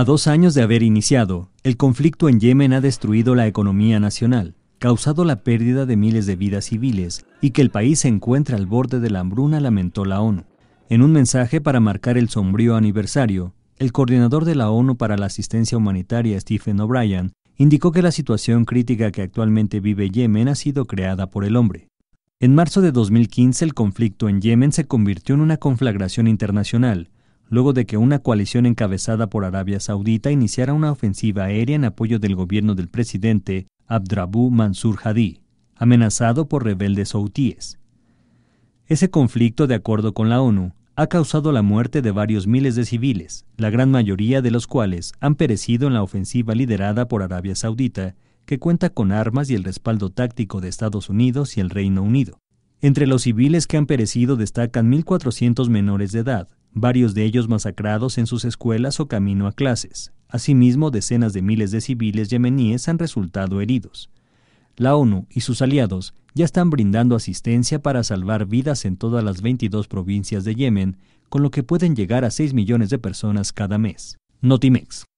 A dos años de haber iniciado, el conflicto en Yemen ha destruido la economía nacional, causado la pérdida de miles de vidas civiles y que el país se encuentra al borde de la hambruna, lamentó la ONU. En un mensaje para marcar el sombrío aniversario, el coordinador de la ONU para la asistencia humanitaria, Stephen O'Brien, indicó que la situación crítica que actualmente vive Yemen ha sido creada por el hombre. En marzo de 2015 el conflicto en Yemen se convirtió en una conflagración internacional, luego de que una coalición encabezada por Arabia Saudita iniciara una ofensiva aérea en apoyo del gobierno del presidente Abdrabu Mansur Hadi, amenazado por rebeldes saudíes, Ese conflicto, de acuerdo con la ONU, ha causado la muerte de varios miles de civiles, la gran mayoría de los cuales han perecido en la ofensiva liderada por Arabia Saudita, que cuenta con armas y el respaldo táctico de Estados Unidos y el Reino Unido. Entre los civiles que han perecido destacan 1.400 menores de edad, varios de ellos masacrados en sus escuelas o camino a clases. Asimismo, decenas de miles de civiles yemeníes han resultado heridos. La ONU y sus aliados ya están brindando asistencia para salvar vidas en todas las 22 provincias de Yemen, con lo que pueden llegar a 6 millones de personas cada mes. Notimex.